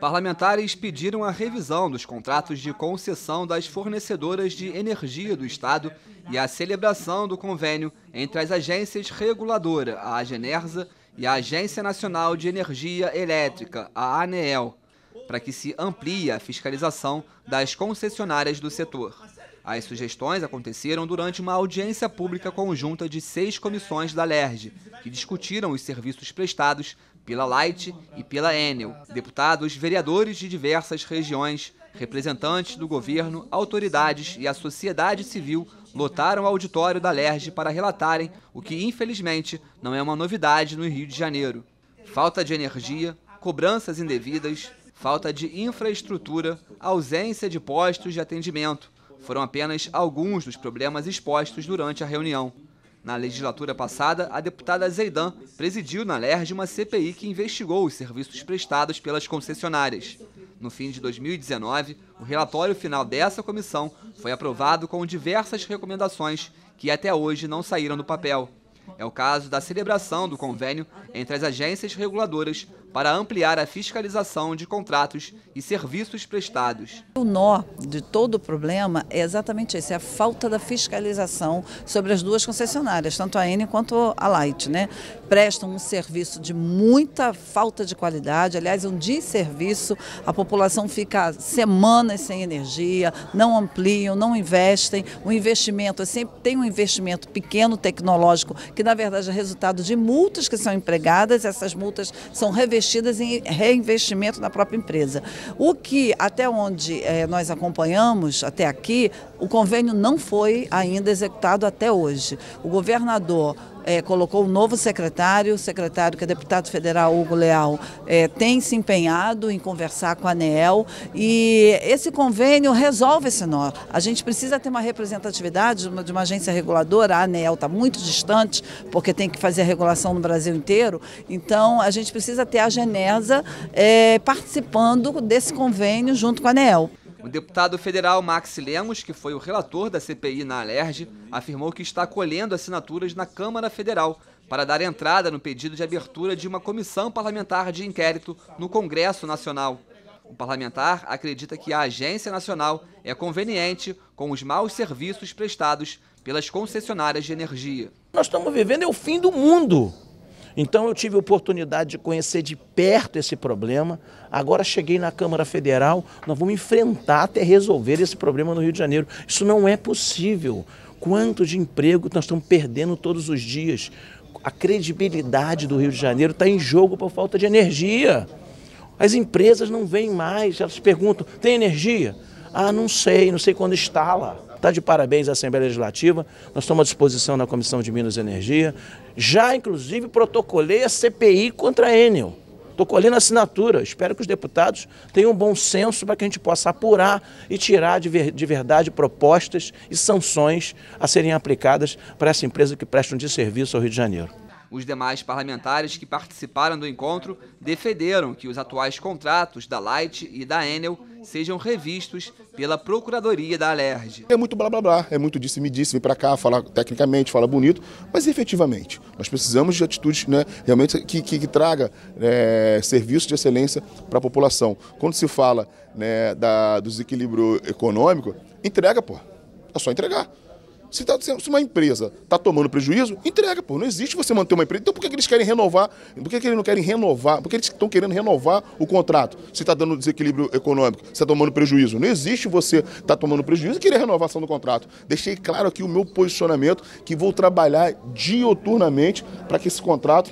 Parlamentares pediram a revisão dos contratos de concessão das fornecedoras de energia do Estado e a celebração do convênio entre as agências reguladoras, a Agenersa, e a Agência Nacional de Energia Elétrica, a ANEEL, para que se amplie a fiscalização das concessionárias do setor. As sugestões aconteceram durante uma audiência pública conjunta de seis comissões da LERJ, que discutiram os serviços prestados pela Light e pela Enel. Deputados, vereadores de diversas regiões, representantes do governo, autoridades e a sociedade civil lotaram o auditório da LERJ para relatarem o que, infelizmente, não é uma novidade no Rio de Janeiro. Falta de energia, cobranças indevidas, falta de infraestrutura, ausência de postos de atendimento, foram apenas alguns dos problemas expostos durante a reunião. Na legislatura passada, a deputada Zeidan presidiu na LERJ uma CPI que investigou os serviços prestados pelas concessionárias. No fim de 2019, o relatório final dessa comissão foi aprovado com diversas recomendações que até hoje não saíram do papel. É o caso da celebração do convênio entre as agências reguladoras para ampliar a fiscalização de contratos e serviços prestados. O nó de todo o problema é exatamente esse, é a falta da fiscalização sobre as duas concessionárias, tanto a N quanto a Light. Né? Prestam um serviço de muita falta de qualidade, aliás, um desserviço, a população fica semanas sem energia, não ampliam, não investem, o investimento, é sempre tem um investimento pequeno tecnológico, que na verdade é resultado de multas que são empregadas, essas multas são revestidas investidas em reinvestimento na própria empresa. O que, até onde é, nós acompanhamos, até aqui, o convênio não foi ainda executado até hoje. O governador é, colocou um novo secretário, o secretário que é deputado federal Hugo Leal, é, tem se empenhado em conversar com a ANEEL e esse convênio resolve esse nó. A gente precisa ter uma representatividade de uma, de uma agência reguladora, a ANEEL está muito distante, porque tem que fazer a regulação no Brasil inteiro, então a gente precisa ter a Genesa é, participando desse convênio junto com a ANEEL. O deputado federal Max Lemos, que foi o relator da CPI na Alerj, afirmou que está colhendo assinaturas na Câmara Federal para dar entrada no pedido de abertura de uma comissão parlamentar de inquérito no Congresso Nacional. O parlamentar acredita que a agência nacional é conveniente com os maus serviços prestados pelas concessionárias de energia. Nós estamos vivendo é o fim do mundo. Então eu tive a oportunidade de conhecer de perto esse problema. Agora cheguei na Câmara Federal, nós vamos enfrentar até resolver esse problema no Rio de Janeiro. Isso não é possível. Quanto de emprego nós estamos perdendo todos os dias? A credibilidade do Rio de Janeiro está em jogo por falta de energia. As empresas não vêm mais, elas perguntam: tem energia? Ah, não sei, não sei quando instala. Está de parabéns à Assembleia Legislativa, nós estamos à disposição na Comissão de Minas e Energia. Já, inclusive, protocolei a CPI contra a Enel. Estou colhendo assinatura, espero que os deputados tenham um bom senso para que a gente possa apurar e tirar de, ver, de verdade propostas e sanções a serem aplicadas para essa empresa que presta um desserviço ao Rio de Janeiro. Os demais parlamentares que participaram do encontro defenderam que os atuais contratos da Light e da Enel sejam revistos pela Procuradoria da Alerj. É muito blá blá blá, é muito disse me disse, vem para cá, fala tecnicamente, fala bonito, mas efetivamente, nós precisamos de atitudes né, realmente que, que, que traga é, serviços de excelência para a população. Quando se fala né, da, do desequilíbrio econômico, entrega, pô. É só entregar. Se, tá, se uma empresa está tomando prejuízo, entrega, pô. Não existe você manter uma empresa. Então por que, que eles querem renovar? Por que, que eles não querem renovar? Por que eles estão querendo renovar o contrato? Se está dando desequilíbrio econômico, se está tomando prejuízo. Não existe você estar tá tomando prejuízo e querer renovação do contrato. Deixei claro aqui o meu posicionamento que vou trabalhar dioturnamente para que esse contrato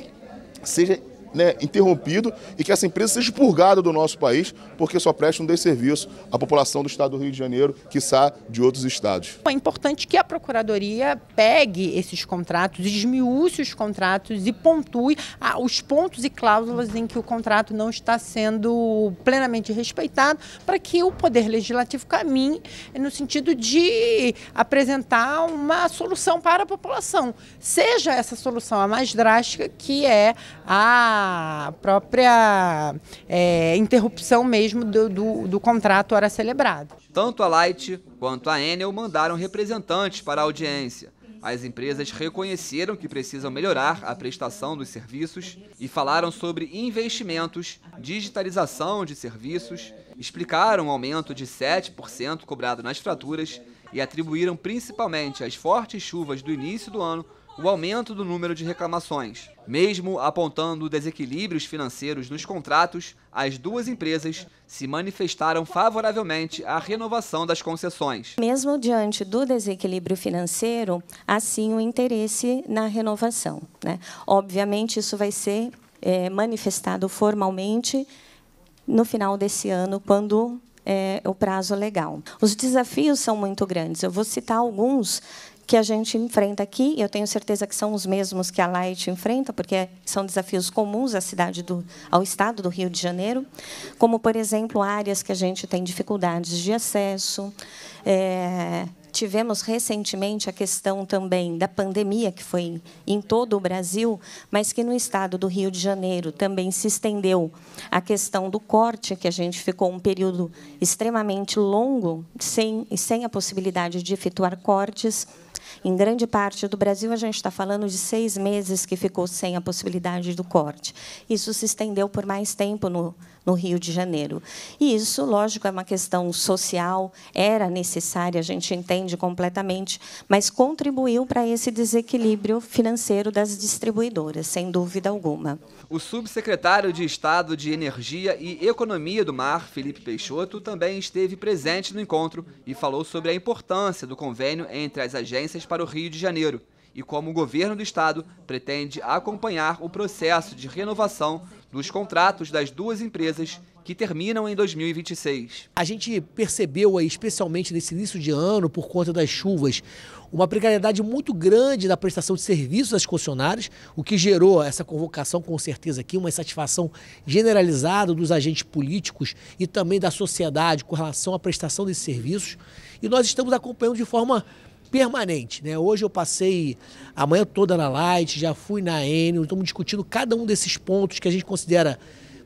seja né, interrompido e que essa empresa seja expurgada do nosso país, porque só presta um desserviço à população do estado do Rio de Janeiro, que está de outros estados. É importante que a Procuradoria pegue esses contratos, esmiúce os contratos e pontue ah, os pontos e cláusulas em que o contrato não está sendo plenamente respeitado, para que o Poder Legislativo caminhe no sentido de apresentar uma solução para a população. Seja essa solução a mais drástica, que é a a própria é, interrupção mesmo do, do, do contrato hora celebrado. Tanto a Light quanto a Enel mandaram representantes para a audiência. As empresas reconheceram que precisam melhorar a prestação dos serviços e falaram sobre investimentos, digitalização de serviços, explicaram o um aumento de 7% cobrado nas fraturas e atribuíram principalmente as fortes chuvas do início do ano o aumento do número de reclamações. Mesmo apontando desequilíbrios financeiros nos contratos, as duas empresas se manifestaram favoravelmente à renovação das concessões. Mesmo diante do desequilíbrio financeiro, há sim o interesse na renovação. Né? Obviamente, isso vai ser é, manifestado formalmente no final desse ano, quando é o prazo legal. Os desafios são muito grandes. Eu vou citar alguns que a gente enfrenta aqui, eu tenho certeza que são os mesmos que a Light enfrenta, porque são desafios comuns à cidade do, ao estado do Rio de Janeiro, como, por exemplo, áreas que a gente tem dificuldades de acesso, é, Tivemos recentemente a questão também da pandemia, que foi em todo o Brasil, mas que no estado do Rio de Janeiro também se estendeu a questão do corte, que a gente ficou um período extremamente longo sem, sem a possibilidade de efetuar cortes. Em grande parte do Brasil, a gente está falando de seis meses que ficou sem a possibilidade do corte. Isso se estendeu por mais tempo no no Rio de Janeiro. E isso, lógico, é uma questão social, era necessária, a gente entende completamente, mas contribuiu para esse desequilíbrio financeiro das distribuidoras, sem dúvida alguma. O subsecretário de Estado de Energia e Economia do Mar, Felipe Peixoto, também esteve presente no encontro e falou sobre a importância do convênio entre as agências para o Rio de Janeiro e como o governo do estado pretende acompanhar o processo de renovação dos contratos das duas empresas que terminam em 2026. A gente percebeu especialmente nesse início de ano, por conta das chuvas, uma precariedade muito grande da prestação de serviços às concessionárias, o que gerou essa convocação, com certeza, aqui, uma insatisfação generalizada dos agentes políticos e também da sociedade com relação à prestação desses serviços. E nós estamos acompanhando de forma permanente. Né? Hoje eu passei a manhã toda na Light, já fui na Enel, estamos discutindo cada um desses pontos que a gente considera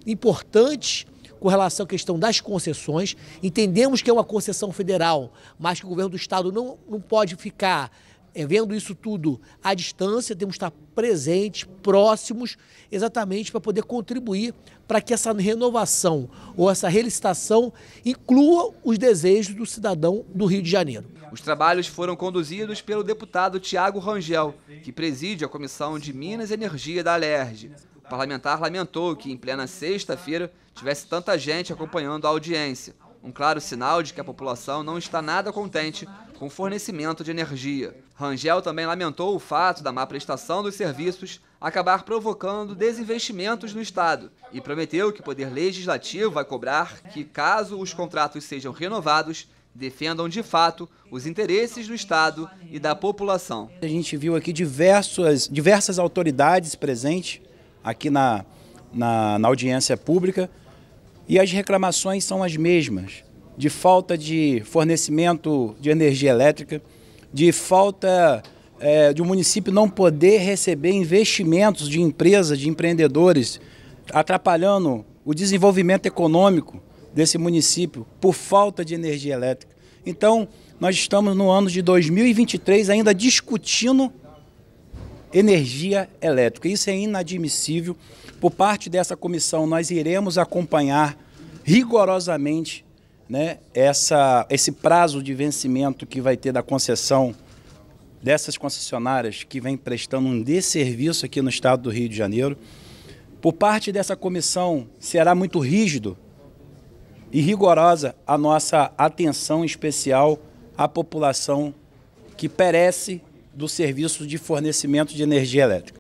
importantes com relação à questão das concessões. Entendemos que é uma concessão federal, mas que o governo do Estado não, não pode ficar é, vendo isso tudo à distância, temos que estar presentes, próximos, exatamente para poder contribuir para que essa renovação ou essa relicitação inclua os desejos do cidadão do Rio de Janeiro. Os trabalhos foram conduzidos pelo deputado Tiago Rangel, que preside a Comissão de Minas e Energia da Alerj. O parlamentar lamentou que, em plena sexta-feira, tivesse tanta gente acompanhando a audiência. Um claro sinal de que a população não está nada contente com fornecimento de energia. Rangel também lamentou o fato da má prestação dos serviços acabar provocando desinvestimentos no Estado e prometeu que o Poder Legislativo vai cobrar que, caso os contratos sejam renovados, defendam de fato os interesses do Estado e da população. A gente viu aqui diversas, diversas autoridades presentes aqui na, na, na audiência pública e as reclamações são as mesmas de falta de fornecimento de energia elétrica, de falta é, de o um município não poder receber investimentos de empresas, de empreendedores, atrapalhando o desenvolvimento econômico desse município por falta de energia elétrica. Então, nós estamos no ano de 2023 ainda discutindo energia elétrica. Isso é inadmissível. Por parte dessa comissão, nós iremos acompanhar rigorosamente né, essa, esse prazo de vencimento que vai ter da concessão dessas concessionárias que vem prestando um desserviço aqui no estado do Rio de Janeiro. Por parte dessa comissão, será muito rígido e rigorosa a nossa atenção especial à população que perece do serviço de fornecimento de energia elétrica.